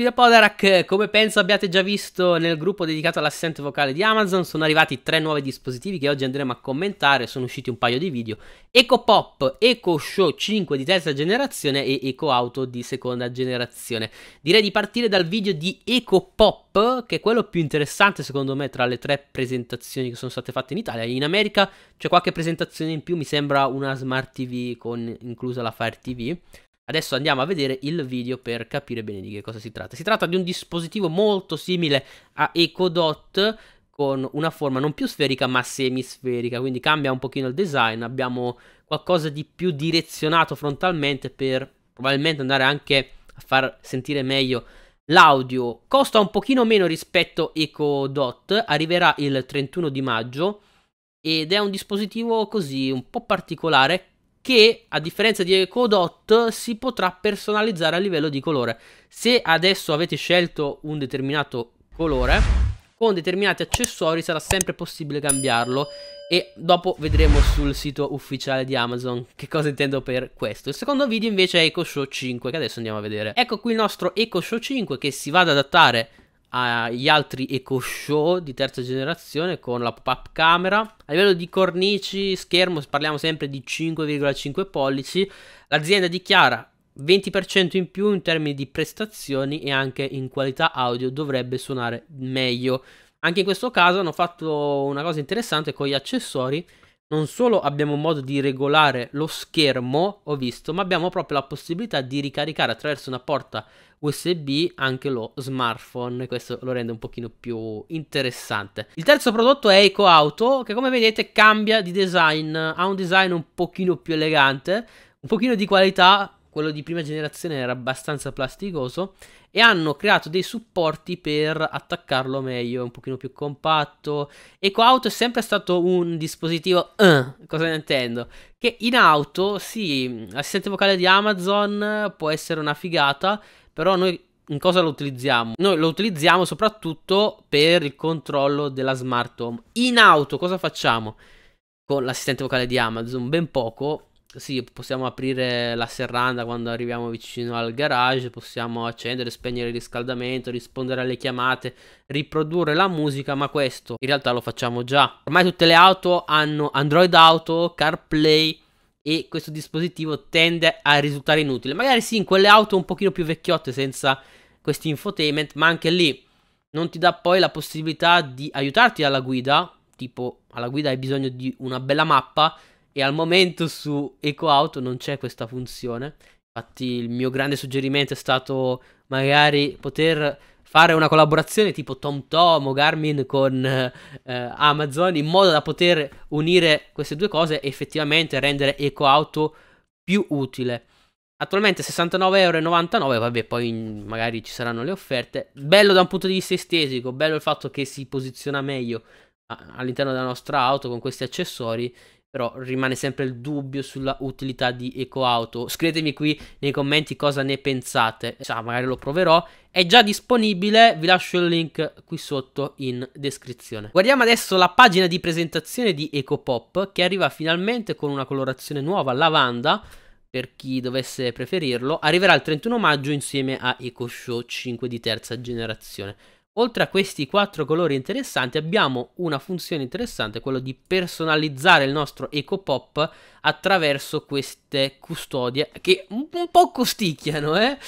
partita Poderac, come penso abbiate già visto nel gruppo dedicato all'assistente vocale di Amazon, sono arrivati tre nuovi dispositivi che oggi andremo a commentare, sono usciti un paio di video, Eco Pop, Eco Show 5 di terza generazione e Eco Auto di seconda generazione. Direi di partire dal video di Eco Pop, che è quello più interessante secondo me tra le tre presentazioni che sono state fatte in Italia. In America c'è qualche presentazione in più, mi sembra una Smart TV con inclusa la Fire TV. Adesso andiamo a vedere il video per capire bene di che cosa si tratta. Si tratta di un dispositivo molto simile a EcoDot con una forma non più sferica ma semisferica, quindi cambia un pochino il design, abbiamo qualcosa di più direzionato frontalmente per probabilmente andare anche a far sentire meglio l'audio. Costa un pochino meno rispetto EcoDot, arriverà il 31 di maggio ed è un dispositivo così un po' particolare che a differenza di EcoDot si potrà personalizzare a livello di colore. Se adesso avete scelto un determinato colore, con determinati accessori sarà sempre possibile cambiarlo e dopo vedremo sul sito ufficiale di Amazon che cosa intendo per questo. Il secondo video invece è Eco Show 5 che adesso andiamo a vedere. Ecco qui il nostro Eco Show 5 che si va ad adattare agli altri eco show di terza generazione con la pop-up camera. A livello di cornici, schermo, parliamo sempre di 5,5 pollici. L'azienda dichiara 20% in più in termini di prestazioni e anche in qualità audio dovrebbe suonare meglio. Anche in questo caso hanno fatto una cosa interessante con gli accessori non solo abbiamo modo di regolare lo schermo, ho visto, ma abbiamo proprio la possibilità di ricaricare attraverso una porta USB anche lo smartphone, questo lo rende un pochino più interessante. Il terzo prodotto è Eco Auto, che come vedete cambia di design, ha un design un pochino più elegante, un pochino di qualità, quello di prima generazione era abbastanza plasticoso, e hanno creato dei supporti per attaccarlo meglio, un pochino più compatto. Eco Auto è sempre stato un dispositivo, uh, cosa ne intendo? Che in auto, sì, l'assistente vocale di Amazon può essere una figata, però noi in cosa lo utilizziamo? Noi lo utilizziamo soprattutto per il controllo della smart home. In auto cosa facciamo? Con l'assistente vocale di Amazon, ben poco, sì, possiamo aprire la serranda quando arriviamo vicino al garage, possiamo accendere, spegnere il riscaldamento, rispondere alle chiamate, riprodurre la musica, ma questo in realtà lo facciamo già. Ormai tutte le auto hanno Android Auto, CarPlay e questo dispositivo tende a risultare inutile. Magari sì, in quelle auto un pochino più vecchiotte senza questi infotainment, ma anche lì non ti dà poi la possibilità di aiutarti alla guida, tipo alla guida hai bisogno di una bella mappa, e al momento su EcoAuto non c'è questa funzione. Infatti il mio grande suggerimento è stato magari poter fare una collaborazione tipo TomTom o Garmin con eh, Amazon in modo da poter unire queste due cose e effettivamente rendere EcoAuto più utile. Attualmente 69,99€, vabbè poi magari ci saranno le offerte. Bello da un punto di vista estetico, bello il fatto che si posiziona meglio all'interno della nostra auto con questi accessori però rimane sempre il dubbio sulla utilità di EcoAuto. Scrivetemi qui nei commenti cosa ne pensate, ah, magari lo proverò. È già disponibile, vi lascio il link qui sotto in descrizione. Guardiamo adesso la pagina di presentazione di EcoPop che arriva finalmente con una colorazione nuova, lavanda, per chi dovesse preferirlo, arriverà il 31 maggio insieme a EcoShow 5 di terza generazione. Oltre a questi quattro colori interessanti abbiamo una funzione interessante, quello di personalizzare il nostro Eco Pop attraverso queste custodie che un po' costicchiano, eh?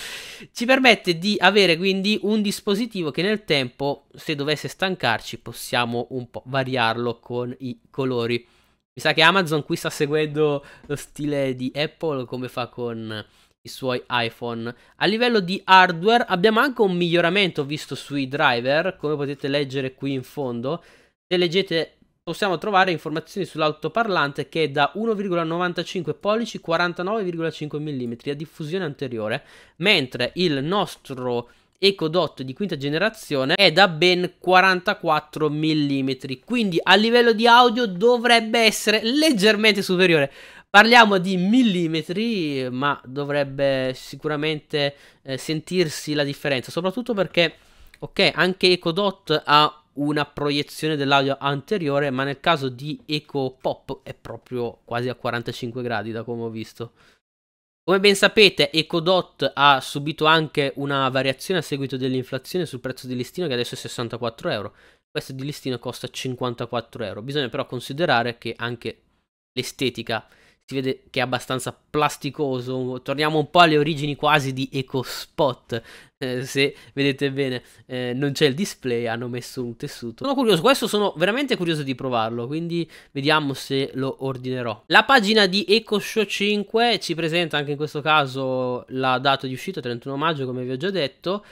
Ci permette di avere quindi un dispositivo che nel tempo, se dovesse stancarci, possiamo un po' variarlo con i colori. Mi sa che Amazon qui sta seguendo lo stile di Apple come fa con i suoi iPhone. A livello di hardware abbiamo anche un miglioramento visto sui driver, come potete leggere qui in fondo. Se leggete possiamo trovare informazioni sull'altoparlante che è da 1,95 pollici 49,5 mm a diffusione anteriore, mentre il nostro EcoDot di quinta generazione è da ben 44 mm, quindi a livello di audio dovrebbe essere leggermente superiore Parliamo di millimetri, ma dovrebbe sicuramente eh, sentirsi la differenza, soprattutto perché, ok, anche EcoDot ha una proiezione dell'audio anteriore, ma nel caso di Eco Pop è proprio quasi a 45 gradi da come ho visto. Come ben sapete, EcoDot ha subito anche una variazione a seguito dell'inflazione sul prezzo di listino che adesso è 64 euro. Questo di listino costa 54 euro. Bisogna però considerare che anche l'estetica si vede che è abbastanza plasticoso, torniamo un po' alle origini quasi di EcoSpot, eh, se vedete bene eh, non c'è il display, hanno messo un tessuto. Sono curioso, questo sono veramente curioso di provarlo, quindi vediamo se lo ordinerò. La pagina di EcoShow 5 ci presenta anche in questo caso la data di uscita, 31 maggio come vi ho già detto,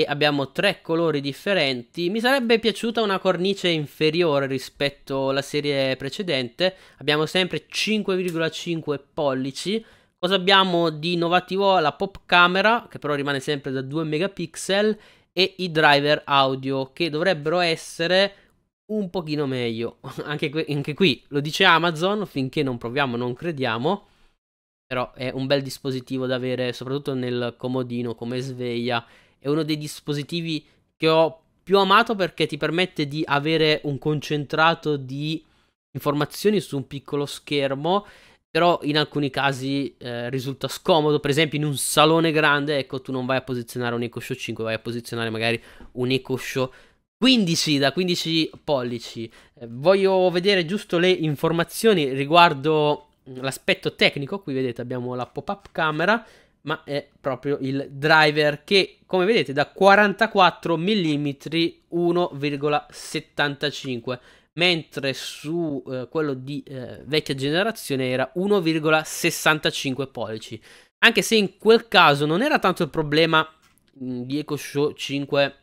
e abbiamo tre colori differenti. Mi sarebbe piaciuta una cornice inferiore rispetto alla serie precedente. Abbiamo sempre 5,5 pollici. Cosa abbiamo di innovativo? La pop camera, che però rimane sempre da 2 megapixel, e i driver audio, che dovrebbero essere un pochino meglio. anche, qui, anche qui lo dice Amazon, finché non proviamo non crediamo. Però è un bel dispositivo da avere, soprattutto nel comodino come sveglia è uno dei dispositivi che ho più amato perché ti permette di avere un concentrato di informazioni su un piccolo schermo, però in alcuni casi eh, risulta scomodo, per esempio in un salone grande, ecco tu non vai a posizionare un Eco Show 5, vai a posizionare magari un Eco Show 15 da 15 pollici. Eh, voglio vedere giusto le informazioni riguardo mm, l'aspetto tecnico, qui vedete abbiamo la pop-up camera ma è proprio il driver che come vedete da 44 mm 1,75 mentre su eh, quello di eh, vecchia generazione era 1,65 pollici anche se in quel caso non era tanto il problema mm, di di Show 5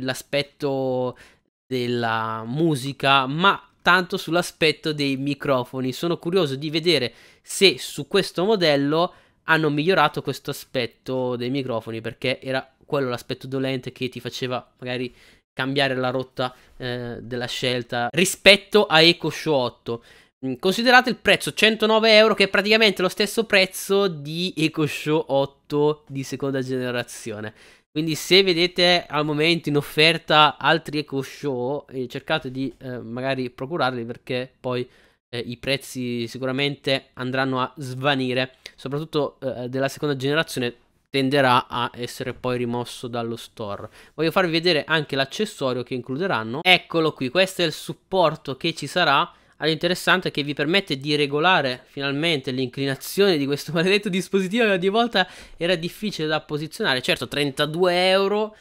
l'aspetto della musica ma tanto sull'aspetto dei microfoni sono curioso di vedere se su questo modello hanno migliorato questo aspetto dei microfoni perché era quello l'aspetto dolente che ti faceva magari cambiare la rotta eh, della scelta rispetto a Eco Show 8. Mm, considerate il prezzo 109 euro che è praticamente lo stesso prezzo di Eco Show 8 di seconda generazione. Quindi se vedete al momento in offerta altri Eco Show eh, cercate di eh, magari procurarli perché poi eh, i prezzi sicuramente andranno a svanire, soprattutto eh, della seconda generazione tenderà a essere poi rimosso dallo store. Voglio farvi vedere anche l'accessorio che includeranno. Eccolo qui, questo è il supporto che ci sarà all'interessante è che vi permette di regolare finalmente l'inclinazione di questo maledetto dispositivo che ogni volta era difficile da posizionare. Certo, 32 euro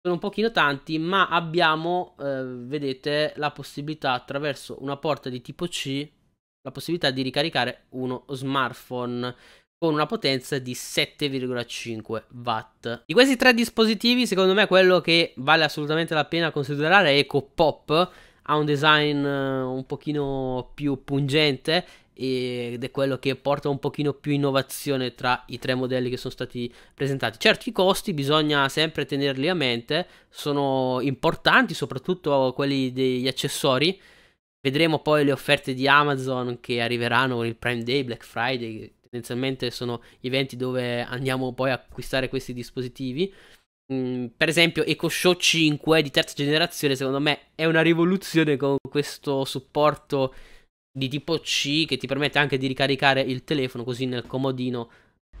sono un pochino tanti, ma abbiamo, eh, vedete, la possibilità attraverso una porta di tipo C, la possibilità di ricaricare uno smartphone con una potenza di 7,5 watt. Di questi tre dispositivi, secondo me quello che vale assolutamente la pena considerare è Eco Pop, ha un design eh, un pochino più pungente ed è quello che porta un pochino più innovazione tra i tre modelli che sono stati presentati. Certo i costi bisogna sempre tenerli a mente, sono importanti soprattutto quelli degli accessori, vedremo poi le offerte di Amazon che arriveranno con il Prime Day, Black Friday, tendenzialmente sono eventi dove andiamo poi a acquistare questi dispositivi. Mm, per esempio, EcoShow 5 di terza generazione, secondo me è una rivoluzione con questo supporto di tipo C che ti permette anche di ricaricare il telefono così nel comodino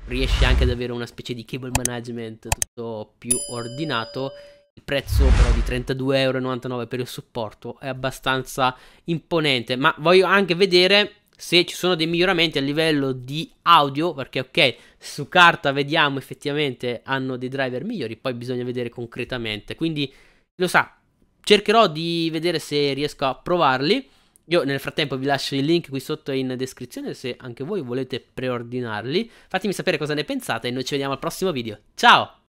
riesci anche ad avere una specie di cable management tutto più ordinato il prezzo però di 32,99€ per il supporto è abbastanza imponente ma voglio anche vedere se ci sono dei miglioramenti a livello di audio perché ok su carta vediamo effettivamente hanno dei driver migliori poi bisogna vedere concretamente quindi lo sa cercherò di vedere se riesco a provarli io nel frattempo vi lascio il link qui sotto in descrizione se anche voi volete preordinarli. Fatemi sapere cosa ne pensate e noi ci vediamo al prossimo video. Ciao!